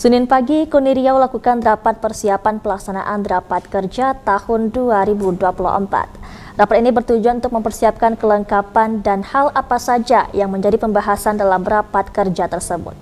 Senin pagi, Koni Riau lakukan rapat persiapan pelaksanaan rapat kerja tahun 2024. Rapat ini bertujuan untuk mempersiapkan kelengkapan dan hal apa saja yang menjadi pembahasan dalam rapat kerja tersebut.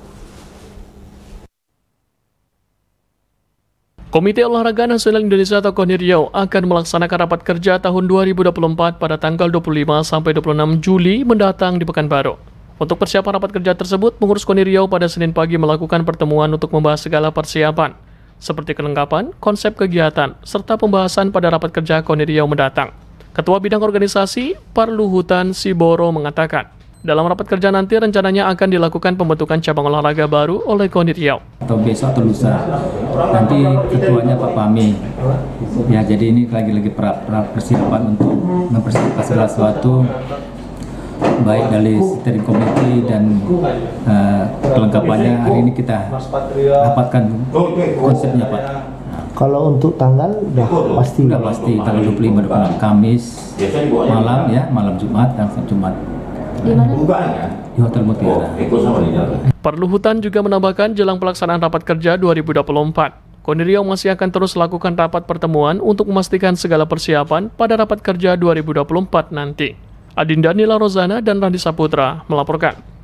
Komite Olahraga Nasional Indonesia atau KONI Riau akan melaksanakan rapat kerja tahun 2024 pada tanggal 25 sampai 26 Juli mendatang di Pekanbaru. Untuk persiapan rapat kerja tersebut, pengurus KONI Riau pada Senin pagi melakukan pertemuan untuk membahas segala persiapan, seperti kelengkapan, konsep kegiatan, serta pembahasan pada rapat kerja KONI Riau mendatang. Ketua Bidang Organisasi, Parluhutan Siboro mengatakan, dalam rapat kerja nanti rencananya akan dilakukan pembentukan cabang olahraga baru oleh KONI Riau. Atau besok atau lusa, nanti ketuanya Pak Pami. Ya, jadi ini lagi-lagi persiapan untuk mempersiapkan segala sesuatu baik dari steering committee dan uh, kelengkapannya hari ini kita dapatkan konsepnya Pak. Kalau untuk tanggal udah pasti udah pasti tanggal 25 26 Kamis malam ya malam Jumat dan Jumat. Di mana? Ya? Di Hotel Mutiara. Oh, Perluhutan juga menambahkan jelang pelaksanaan rapat kerja 2024 Koni masih akan terus lakukan rapat pertemuan untuk memastikan segala persiapan pada rapat kerja 2024 nanti. Adinda Nila Rozana dan Randi Saputra melaporkan.